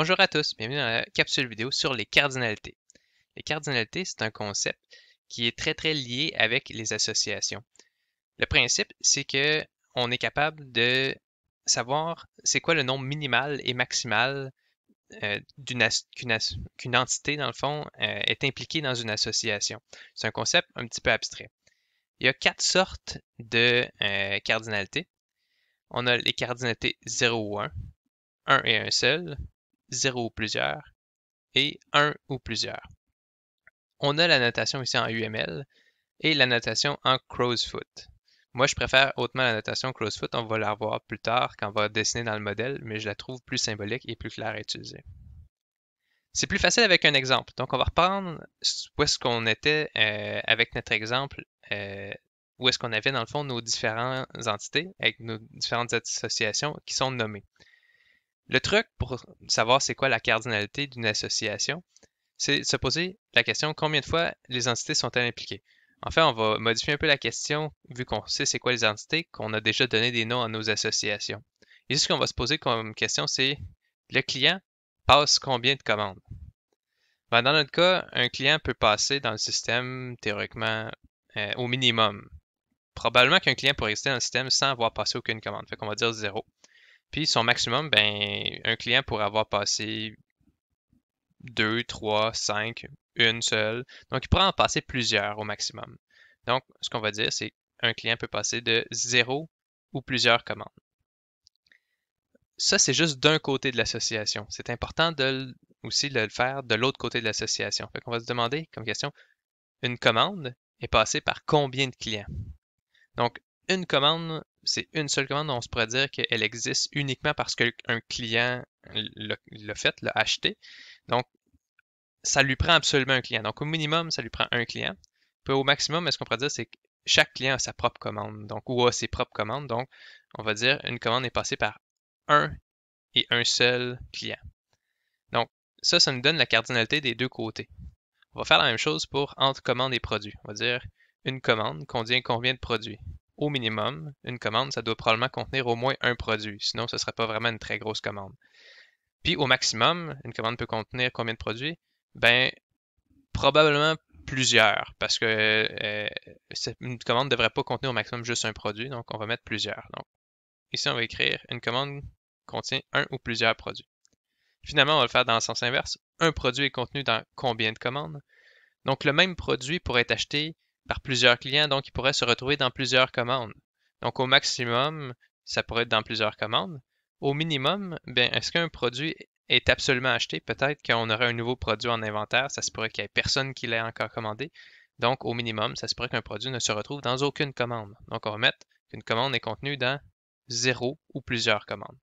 Bonjour à tous, bienvenue dans la capsule vidéo sur les cardinalités. Les cardinalités, c'est un concept qui est très très lié avec les associations. Le principe, c'est que on est capable de savoir c'est quoi le nombre minimal et maximal euh, qu'une entité, dans le fond, euh, est impliquée dans une association. C'est un concept un petit peu abstrait. Il y a quatre sortes de euh, cardinalités. On a les cardinalités 0 ou 1, 1 et 1 seul, 0 ou plusieurs et 1 ou plusieurs. On a la notation ici en UML et la notation en foot. Moi, je préfère hautement la notation foot On va la revoir plus tard quand on va dessiner dans le modèle, mais je la trouve plus symbolique et plus claire à utiliser. C'est plus facile avec un exemple. Donc, on va reprendre où est-ce qu'on était euh, avec notre exemple, euh, où est-ce qu'on avait dans le fond nos différentes entités avec nos différentes associations qui sont nommées. Le truc pour savoir c'est quoi la cardinalité d'une association, c'est se poser la question combien de fois les entités sont-elles impliquées. En fait, on va modifier un peu la question vu qu'on sait c'est quoi les entités, qu'on a déjà donné des noms à nos associations. Et ce qu'on va se poser comme question, c'est le client passe combien de commandes? Ben, dans notre cas, un client peut passer dans le système théoriquement euh, au minimum. Probablement qu'un client pourrait rester dans le système sans avoir passé aucune commande. Fait qu'on va dire zéro. Puis son maximum, ben, un client pourrait avoir passé 2, 3, 5, une seule. Donc, il pourra en passer plusieurs au maximum. Donc, ce qu'on va dire, c'est qu'un client peut passer de zéro ou plusieurs commandes. Ça, c'est juste d'un côté de l'association. C'est important de, aussi de le faire de l'autre côté de l'association. Fait qu'on va se demander comme question, une commande est passée par combien de clients? Donc, une commande c'est une seule commande, on se pourrait dire qu'elle existe uniquement parce qu'un client l'a fait, l'a acheté. Donc, ça lui prend absolument un client. Donc, au minimum, ça lui prend un client. Puis au maximum, ce qu'on pourrait dire, c'est que chaque client a sa propre commande, donc ou a ses propres commandes. Donc, on va dire une commande est passée par un et un seul client. Donc, ça, ça nous donne la cardinalité des deux côtés. On va faire la même chose pour entre commandes et produits. On va dire une commande contient combien de produits au minimum, une commande, ça doit probablement contenir au moins un produit. Sinon, ce ne serait pas vraiment une très grosse commande. Puis au maximum, une commande peut contenir combien de produits? Ben, probablement plusieurs, parce que euh, une commande ne devrait pas contenir au maximum juste un produit, donc on va mettre plusieurs. Donc, ici, on va écrire une commande contient un ou plusieurs produits. Finalement, on va le faire dans le sens inverse. Un produit est contenu dans combien de commandes? Donc, le même produit pourrait être acheté par plusieurs clients, donc il pourrait se retrouver dans plusieurs commandes. Donc au maximum, ça pourrait être dans plusieurs commandes. Au minimum, ben, est-ce qu'un produit est absolument acheté? Peut-être qu'on aurait un nouveau produit en inventaire, ça se pourrait qu'il n'y ait personne qui l'ait encore commandé. Donc au minimum, ça se pourrait qu'un produit ne se retrouve dans aucune commande. Donc on va mettre qu'une commande est contenue dans zéro ou plusieurs commandes.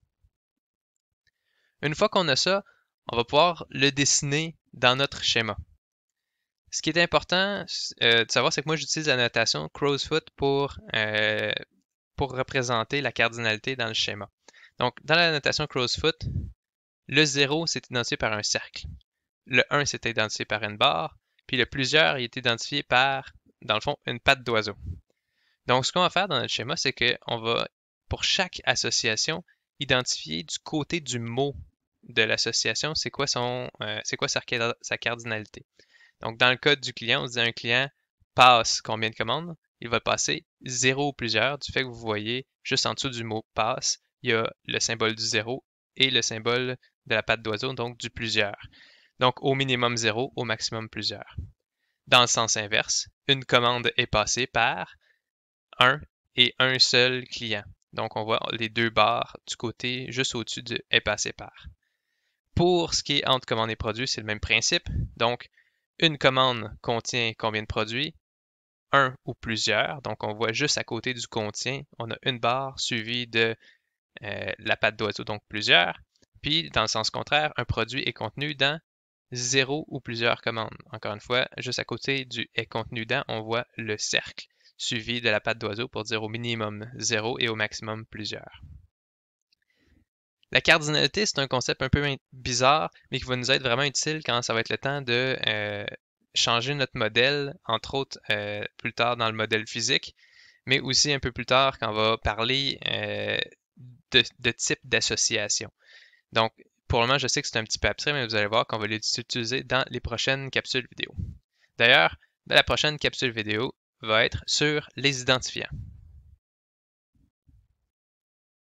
Une fois qu'on a ça, on va pouvoir le dessiner dans notre schéma ce qui est important euh, de savoir, c'est que moi, j'utilise la notation Crowsfoot pour, euh, pour représenter la cardinalité dans le schéma. Donc, dans la notation foot, le 0, c'est identifié par un cercle. Le 1, c'est identifié par une barre. Puis le plusieurs, il est identifié par, dans le fond, une patte d'oiseau. Donc, ce qu'on va faire dans notre schéma, c'est qu'on va, pour chaque association, identifier du côté du mot de l'association, c'est quoi, euh, c'est quoi sa cardinalité. Donc, dans le code du client, on dit un client passe combien de commandes Il va passer 0 ou plusieurs, du fait que vous voyez juste en dessous du mot passe, il y a le symbole du zéro et le symbole de la patte d'oiseau, donc du plusieurs. Donc, au minimum 0, au maximum plusieurs. Dans le sens inverse, une commande est passée par un et un seul client. Donc, on voit les deux barres du côté juste au-dessus de est passé par. Pour ce qui est entre commandes et produits, c'est le même principe. Donc, une commande contient combien de produits? Un ou plusieurs. Donc, on voit juste à côté du contient, on a une barre suivie de euh, la patte d'oiseau, donc plusieurs. Puis, dans le sens contraire, un produit est contenu dans zéro ou plusieurs commandes. Encore une fois, juste à côté du est contenu dans, on voit le cercle suivi de la patte d'oiseau pour dire au minimum zéro et au maximum plusieurs. La cardinalité, c'est un concept un peu bizarre, mais qui va nous être vraiment utile quand ça va être le temps de euh, changer notre modèle, entre autres euh, plus tard dans le modèle physique, mais aussi un peu plus tard quand on va parler euh, de, de, type d'association. Donc, pour le moment, je sais que c'est un petit peu abstrait, mais vous allez voir qu'on va l'utiliser dans les prochaines capsules vidéo. D'ailleurs, la prochaine capsule vidéo va être sur les identifiants.